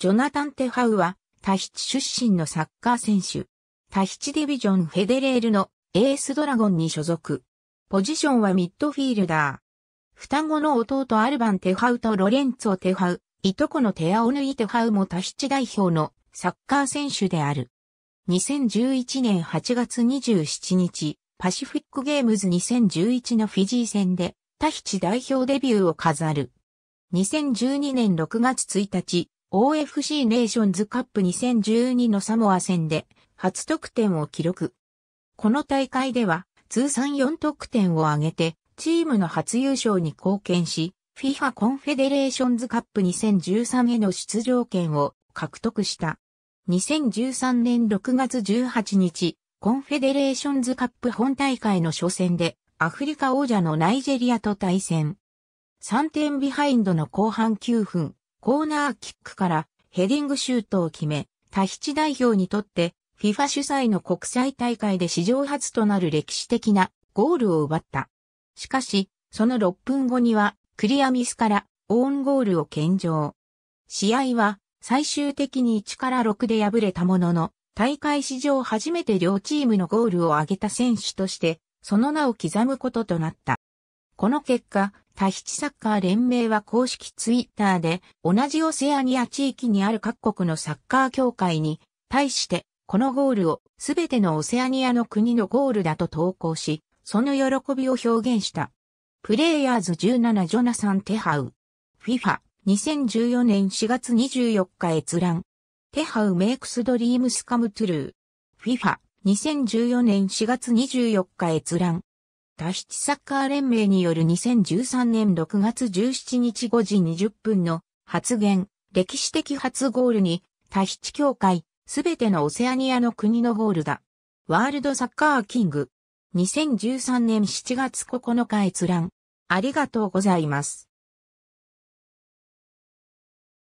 ジョナタン・テハウは、タヒチ出身のサッカー選手。タヒチディビジョン・フェデレールのエースドラゴンに所属。ポジションはミッドフィールダー。双子の弟アルバン・テハウとロレンツォ・テハウ、いとこのテアオヌイ・テハウもタヒチ代表のサッカー選手である。2011年8月27日、パシフィックゲームズ2011のフィジー戦で、タヒチ代表デビューを飾る。2012年6月1日、OFC ネーションズカップ2012のサモア戦で初得点を記録。この大会では通算4得点を挙げてチームの初優勝に貢献し、FIFA コンフェデレーションズカップ2013への出場権を獲得した。2013年6月18日、コンフェデレーションズカップ本大会の初戦でアフリカ王者のナイジェリアと対戦。3点ビハインドの後半9分、コーナーキックからヘディングシュートを決め、タヒチ代表にとって FIFA 主催の国際大会で史上初となる歴史的なゴールを奪った。しかし、その6分後にはクリアミスからオーンゴールを献上。試合は最終的に1から6で敗れたものの、大会史上初めて両チームのゴールを挙げた選手として、その名を刻むこととなった。この結果、タヒチサッカー連盟は公式ツイッターで、同じオセアニア地域にある各国のサッカー協会に、対して、このゴールをすべてのオセアニアの国のゴールだと投稿し、その喜びを表現した。プレイヤーズ17ジョナサン・テハウ。FIFA 2014年4月24日閲覧。テハウメイクスドリームスカムトゥルー。FIFA 2014年4月24日閲覧。タヒチサッカー連盟による2013年6月17日5時20分の発言、歴史的初ゴールに、タヒチ協会、すべてのオセアニアの国のゴールだ。ワールドサッカーキング。2013年7月9日閲覧。ありがとうございます。